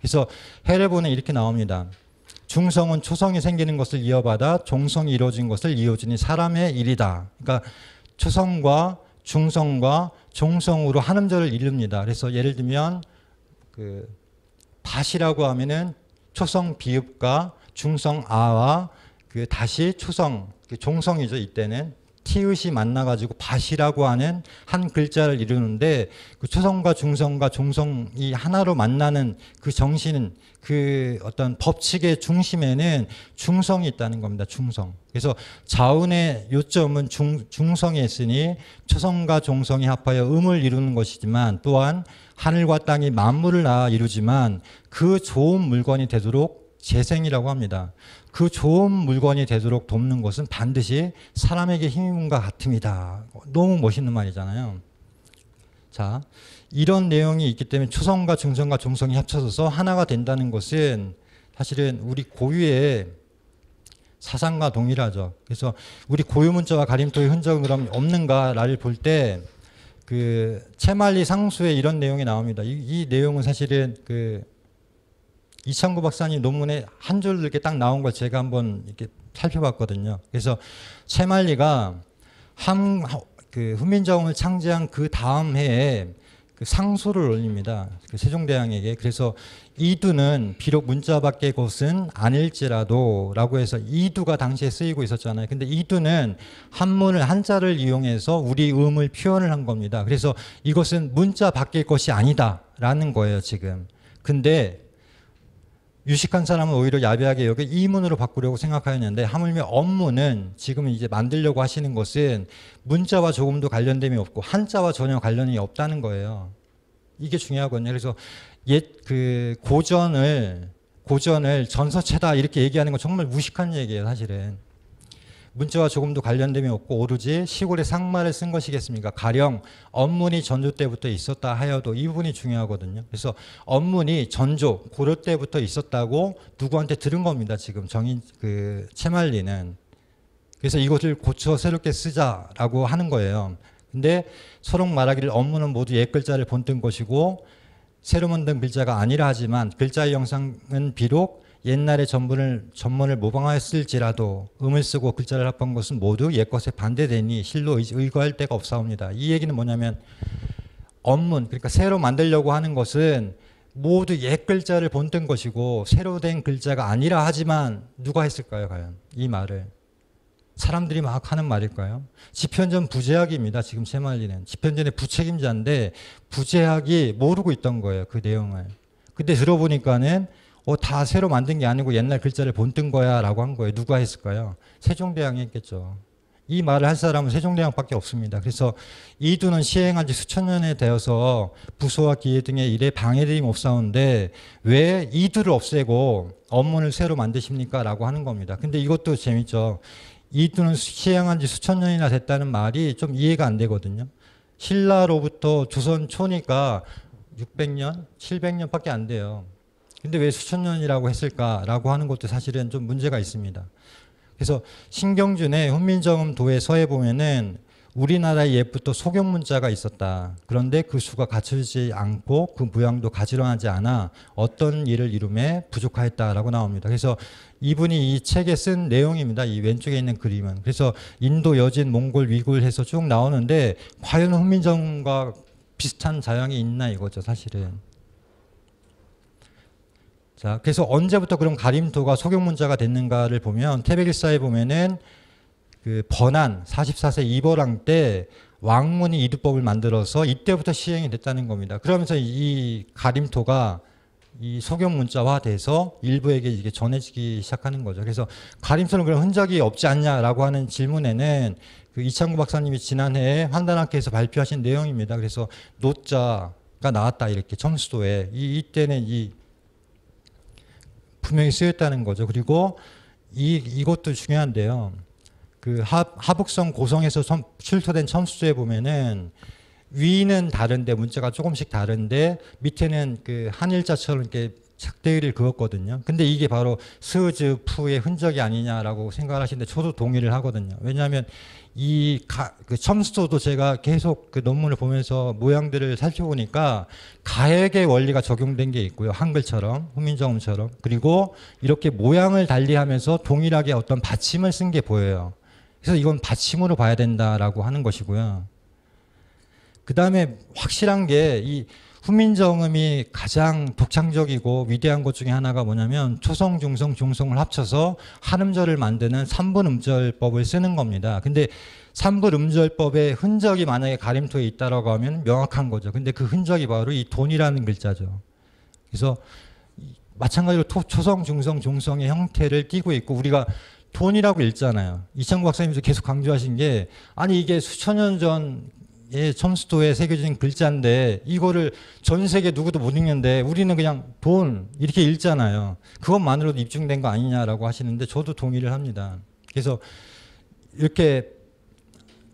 그래서 헤레본에 이렇게 나옵니다. 중성은 초성이 생기는 것을 이어받아 종성이 이루어진 것을 이어주니 사람의 일이다. 그러니까 초성과 중성과 종성으로 한음절을 이룹니다. 그래서 예를 들면 그 밭이라고 하면은 초성 비읍과 중성 아와 그 다시 초성 그 종성이죠 이때는 티읕이 만나가지고 밭이라고 하는 한 글자를 이루는데 그 초성과 중성과 종성이 하나로 만나는 그 정신, 은그 어떤 법칙의 중심에는 중성이 있다는 겁니다. 중성. 그래서 자운의 요점은 중, 중성에 있으니 초성과 종성이 합하여 음을 이루는 것이지만 또한 하늘과 땅이 만물을 낳아 이루지만 그 좋은 물건이 되도록 재생이라고 합니다. 그 좋은 물건이 되도록 돕는 것은 반드시 사람에게 힘과 같습니다. 너무 멋있는 말이잖아요. 자, 이런 내용이 있기 때문에 초성과 중성과 종성이 합쳐져서 하나가 된다는 것은 사실은 우리 고유의 사상과 동일하죠. 그래서 우리 고유 문자와 가림토의 흔적은 그럼 없는가를 볼 때 그 체말리 상수에 이런 내용이 나옵니다. 이, 이 내용은 사실은 그 이창구 박사님 논문에 한줄 이렇게 딱 나온 걸 제가 한번 이렇게 살펴봤거든요. 그래서 채말리가 함, 그 훈민정음을 창제한 그 다음 해에 그 상소를 올립니다. 그 세종대왕에게. 그래서 이두는 비록 문자밖에 것은 아닐지라도 라고 해서 이두가 당시에 쓰이고 있었잖아요. 근데 이두는 한문을 한자를 이용해서 우리 음을 표현을 한 겁니다. 그래서 이것은 문자 밖의 것이 아니다 라는 거예요, 지금. 근데 유식한 사람은 오히려 야비하게 여기 이문으로 바꾸려고 생각하였는데 하물며 업무는 지금 이제 만들려고 하시는 것은 문자와 조금도 관련됨이 없고 한자와 전혀 관련이 없다는 거예요. 이게 중요하거든요. 그래서 옛 그 고전을 고전을 전서체다 이렇게 얘기하는 건 정말 무식한 얘기예요, 사실은. 문자와 조금도 관련됨이 없고 오로지 시골의 상마를쓴 것이겠습니까? 가령 언문이 전조 때부터 있었다 하여도 이 부분이 중요하거든요. 그래서 언문이 전조 고려 때부터 있었다고 누구한테 들은 겁니다. 지금 정인 그 채말리는 그래서 이것을 고쳐 새롭게 쓰자라고 하는 거예요. 근데 서록 말하기를 언문은 모두 옛 글자를 본뜬 것이고 새로 만든 글자가 아니라 하지만 글자의 영상은 비록 옛날에 전문을, 전문을 모방하였을지라도 음을 쓰고 글자를 합한 것은 모두 옛것에 반대되니 실로 의거할 데가 없사옵니다. 이 얘기는 뭐냐면 업문 그러니까 새로 만들려고 하는 것은 모두 옛 글자를 본뜬 것이고 새로 된 글자가 아니라 하지만 누가 했을까요 과연 이 말을 사람들이 막 하는 말일까요? 집현전 부재학입니다. 지금 새말리는 집현전의 부책임자인데 부재학이 모르고 있던 거예요 그 내용을. 근데 들어보니까는 어, 다 새로 만든 게 아니고 옛날 글자를 본뜬 거야 라고 한 거예요. 누가 했을까요? 세종대왕이 했겠죠. 이 말을 할 사람은 세종대왕밖에 없습니다. 그래서 이두는 시행한 지 수천 년에 되어서 부소와 기회 등의 일에 방해됨이 없사온데 왜 이두를 없애고 업문을 새로 만드십니까? 라고 하는 겁니다. 근데 이것도 재밌죠. 이두는 시행한 지 수천 년이나 됐다는 말이 좀 이해가 안 되거든요. 신라로부터 조선 초니까 600년, 700년밖에 안 돼요. 근데 왜 수천 년이라고 했을까라고 하는 것도 사실은 좀 문제가 있습니다. 그래서 신경준의 훈민정음 도에서해 보면은 우리나라의 옛부터 소경 문자가 있었다. 그런데 그 수가 갖추지 않고 그 모양도 가지런하지 않아 어떤 일을 이룸에 부족하였다라고 나옵니다. 그래서 이분이 이 책에 쓴 내용입니다. 이 왼쪽에 있는 그림은. 그래서 인도, 여진, 몽골, 위굴 해서 쭉 나오는데 과연 훈민정과 음 비슷한 자양이 있나 이거죠, 사실은. 자, 그래서 언제부터 그런 가림도가 소경문자가 됐는가를 보면 태백일사에 보면은 그 번안 44세 이버랑 때 왕문이 이두법을 만들어서 이때부터 시행이 됐다는 겁니다. 그러면서 이 가림토가 이 소경 문자화 돼서 일부에게 이게 전해지기 시작하는 거죠. 그래서 가림토는 그런 흔적이 없지 않냐라고 하는 질문에는 그 이창구 박사님이 지난해 환단학회에서 발표하신 내용입니다. 그래서 노자가 나왔다 이렇게 청수도에 이 이때는 이 분명히 쓰였다는 거죠. 그리고 이, 이것도 중요한데요. 그 하, 하북성 고성에서 선, 출토된 첨수에 보면은 위는 다른데 문자가 조금씩 다른데 밑에는 그 한일자처럼 이렇게 작대기를 그었거든요. 근데 이게 바로 스즈 푸의 흔적이 아니냐라고 생각 하시는데 저도 동의를 하거든요. 왜냐하면 이 가, 그 첨수도 제가 계속 그 논문을 보면서 모양들을 살펴보니까 가액의 원리가 적용된 게 있고요. 한글처럼, 홍민정음처럼. 그리고 이렇게 모양을 달리하면서 동일하게 어떤 받침을 쓴 게 보여요. 그래서 이건 받침으로 봐야 된다라고 하는 것이고요. 그 다음에 확실한 게이 훈민정음이 가장 독창적이고 위대한 것 중에 하나가 뭐냐면 초성, 중성, 중성을 합쳐서 한음절을 만드는 3분 음절법을 쓰는 겁니다. 근데 3분 음절법의 흔적이 만약에 가림토에 있다라고 하면 명확한 거죠. 근데 그 흔적이 바로 이 돈이라는 글자죠. 그래서 마찬가지로 토, 초성, 중성, 중성의 형태를 띠고 있고 우리가 돈이라고 읽잖아요. 이창구 박사님도 계속 강조하신 게 아니 이게 수천 년전 예, 첨수도에 새겨진 글자인데 이거를 전 세계 누구도 못 읽는데 우리는 그냥 돈 이렇게 읽잖아요. 그것만으로도 입증된 거 아니냐라고 하시는데 저도 동의를 합니다. 그래서 이렇게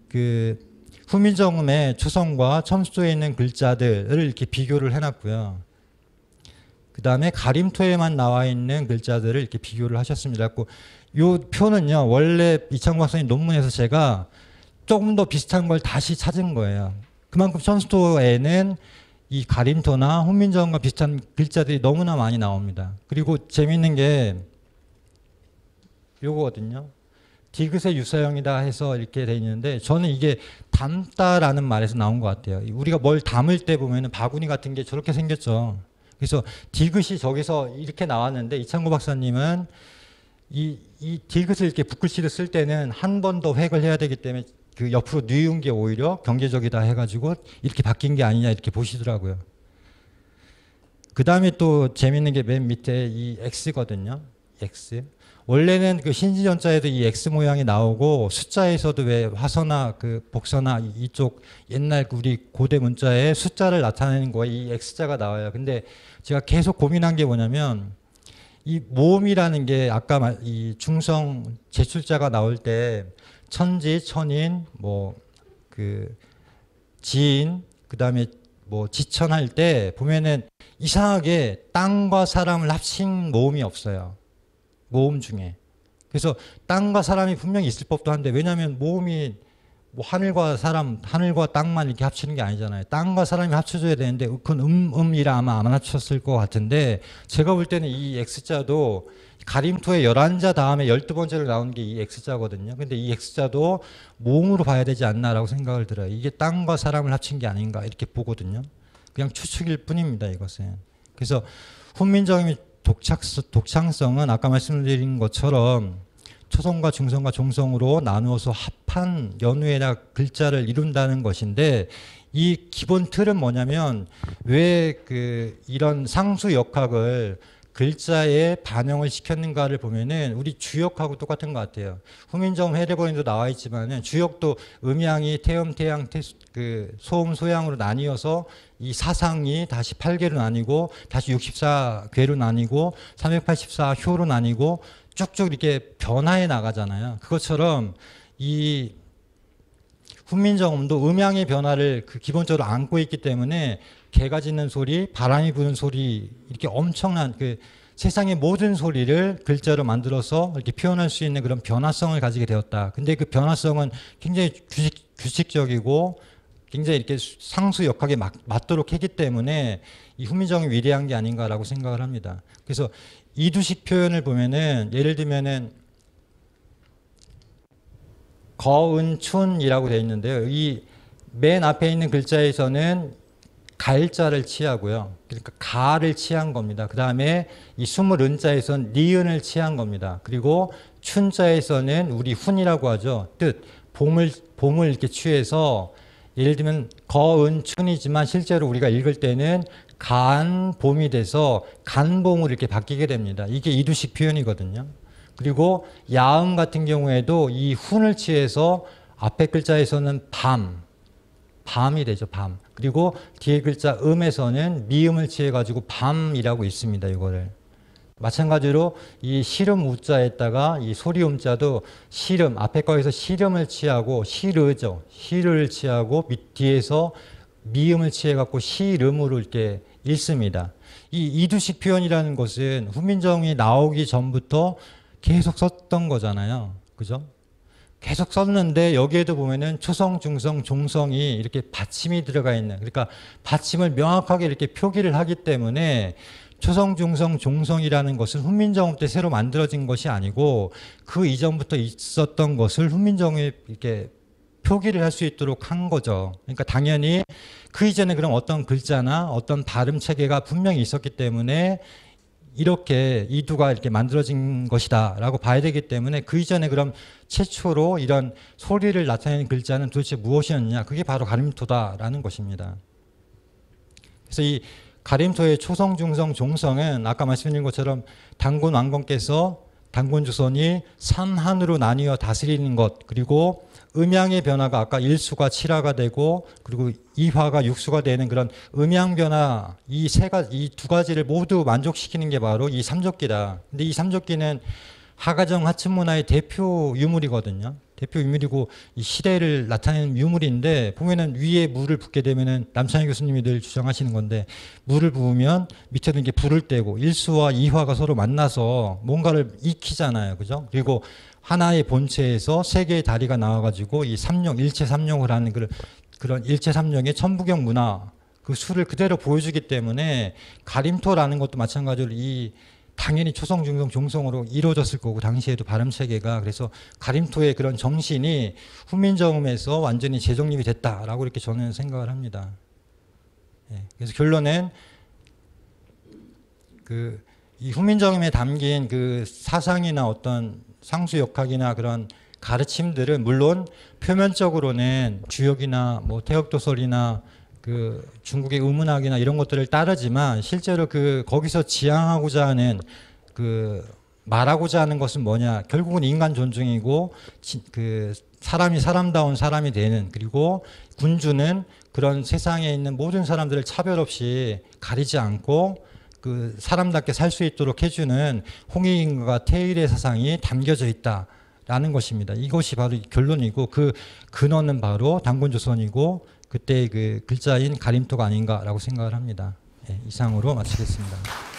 그 후미정음의 초성과 첨수도에 있는 글자들을 이렇게 비교를 해놨고요. 그 다음에 가림토에만 나와 있는 글자들을 이렇게 비교를 하셨습니다. 이 표는요, 원래 이창광 선생님 논문에서 제가 조금 더 비슷한 걸 다시 찾은 거예요. 그만큼 선수도에는 이 가림토나 홍민정과 비슷한 글자들이 너무나 많이 나옵니다. 그리고 재밌는 게 요거거든요. 디귿의 유사형이다 해서 이렇게 돼 있는데 저는 이게 담다라는 말에서 나온 것 같아요. 우리가 뭘 담을 때보면 바구니 같은 게 저렇게 생겼죠. 그래서 디귿이 저기서 이렇게 나왔는데 이창구 박사님은 이, 이 디귿을 이렇게 붓글씨로 쓸 때는 한 번 더 획을 해야 되기 때문에 그 옆으로 뉘운 게 오히려 경제적이다 해가지고 이렇게 바뀐 게 아니냐 이렇게 보시더라고요. 그 다음에 또 재밌는 게 맨 밑에 이 X거든요. X. 원래는 그 신지전자에도 이 X 모양이 나오고 숫자에서도 왜 화서나 그 복서나 이쪽 옛날 우리 고대 문자에 숫자를 나타내는 거에 이 X자가 나와요. 근데 제가 계속 고민한 게 뭐냐면 이 모음이라는 게 아까 이 중성 제출자가 나올 때 천지, 천인, 뭐 그 지인, 그 다음에 뭐 지천할 때 보면은 이상하게 땅과 사람을 합친 모음이 없어요. 모음 중에. 그래서 땅과 사람이 분명히 있을 법도 한데 왜냐하면 모음이 뭐 하늘과 사람, 하늘과 땅만 이렇게 합치는 게 아니잖아요. 땅과 사람이 합쳐져야 되는데 그건 음, 음이라 아마 안 합쳤을 것 같은데 제가 볼 때는 이 X자도 가림토의 11자 다음에 12번째로 나온 게 이 X자거든요. 근데 이 X자도 모음으로 봐야 되지 않나라고 생각을 들어요. 이게 땅과 사람을 합친 게 아닌가 이렇게 보거든요. 그냥 추측일 뿐입니다, 이것은. 그래서 훈민정음의 독창성은 아까 말씀드린 것처럼 초성과 중성과 종성으로 나누어서 합한 연우에다 글자를 이룬다는 것인데 이 기본 틀은 뭐냐면 왜 그 이런 상수 역학을 글자에 반영을 시켰는가를 보면은 우리 주역하고 똑같은 것 같아요. 후민정 해례본에도 나와 있지만은 주역도 음양이 태음, 태양, 태수, 그 소음, 소양으로 나뉘어서 이 사상이 다시 8개로 나뉘고 다시 64괴로 나뉘고 384효로 나뉘고 쭉쭉 이렇게 변화해 나가잖아요. 그것처럼 이 훈민정음도 음향의 변화를 그 기본적으로 안고 있기 때문에 개가 짖는 소리, 바람이 부는 소리 이렇게 엄청난 그 세상의 모든 소리를 글자로 만들어서 이렇게 표현할 수 있는 그런 변화성을 가지게 되었다. 근데 그 변화성은 굉장히 규칙, 규칙적이고 굉장히 이렇게 상수 역학에 맞, 도록 했기 때문에 이 훈민정음이 위대한 게 아닌가라고 생각을 합니다. 그래서 이두식 표현을 보면은 예를 들면은 거은춘이라고 되어 있는데요. 이 맨 앞에 있는 글자에서는 갈자를 취하고요. 그러니까 가를 취한 겁니다. 그 다음에 이 스물 은자에서는 니은을 취한 겁니다. 그리고 춘자에서는 우리 훈이라고 하죠. 뜻 봄을 봄을 이렇게 취해서 예를 들면 거은춘이지만 실제로 우리가 읽을 때는 간봄이 돼서 간봄으로 이렇게 바뀌게 됩니다. 이게 이두식 표현이거든요. 그리고 야음 같은 경우에도 이 훈을 취해서 앞에 글자에서는 밤, 밤이 되죠, 밤. 그리고 뒤에 글자 음에서는 미음을 취해가지고 밤이라고 있습니다, 이거를. 마찬가지로 이 시름 우자에다가 이 소리음자도 시름 앞에 거에서 시름을 취하고 시르죠 시를 취하고 밑 뒤에서 미음을 취해갖고 시름으로 이렇게 읽습니다. 이 이두식 표현이라는 것은 훈민정이 나오기 전부터 계속 썼던 거잖아요. 그죠? 계속 썼는데 여기에도 보면은 초성, 중성, 종성이 이렇게 받침이 들어가 있는 그러니까 받침을 명확하게 이렇게 표기를 하기 때문에 초성, 중성, 종성이라는 것은 훈민정음 때 새로 만들어진 것이 아니고 그 이전부터 있었던 것을 훈민정음에 이렇게 표기를 할 수 있도록 한 거죠. 그러니까 당연히 그 이전에 그럼 어떤 글자나 어떤 발음 체계가 분명히 있었기 때문에 이렇게 이두가 이렇게 만들어진 것이다라고 봐야 되기 때문에 그 이전에 그럼 최초로 이런 소리를 나타내는 글자는 도대체 무엇이었냐 그게 바로 가림토다라는 것입니다. 그래서 이 가림소의 초성, 중성, 종성은 아까 말씀드린 것처럼 단군 왕건께서 단군 조선이 삼한으로 나뉘어 다스리는 것 그리고 음양의 변화가 아까 일수가칠화가 되고 그리고 이화가육수가 되는 그런 음양 변화 이세 가지 이두 가지를 모두 만족시키는 게 바로 이 삼족기다. 근데 이 삼족기는 하가정 하층 문화의 대표 유물이거든요. 대표 유물이고 이 시대를 나타내는 유물인데 보면은 위에 물을 붓게 되면은 남창희 교수님이 늘 주장하시는 건데 물을 부으면 밑에는 이게 불을 떼고 일수와 이화가 서로 만나서 뭔가를 익히잖아요. 그죠? 그리고 하나의 본체에서 세 개의 다리가 나와 가지고 이 삼룡 일체 삼룡을 하는 그런 그런 일체 삼룡의 천부경 문화 그 수를 그대로 보여주기 때문에 가림토라는 것도 마찬가지로 이 당연히 초성, 중성, 종성으로 이루어졌을 거고 당시에도 발음 체계가 그래서 가림토의 그런 정신이 훈민정음에서 완전히 재정립이 됐다라고 이렇게 저는 생각을 합니다. 예, 그래서 결론은 그 이 훈민정음에 담긴 그 사상이나 어떤 상수역학이나 그런 가르침들은 물론 표면적으로는 주역이나 뭐 태극도설이나 그 중국의 의문학이나 이런 것들을 따르지만 실제로 그 거기서 지향하고자 하는 그 말하고자 하는 것은 뭐냐 결국은 인간 존중이고 지, 그 사람이 사람다운 사람이 되는 그리고 군주는 그런 세상에 있는 모든 사람들을 차별 없이 가리지 않고 그 사람답게 살 수 있도록 해주는 홍익인과 태일의 사상이 담겨져 있다. 라는 것입니다. 이것이 바로 결론이고 그 근원은 바로 당군 조선이고 그때의 그 글자인 가림토가 아닌가라고 생각을 합니다. 예, 이상으로 마치겠습니다.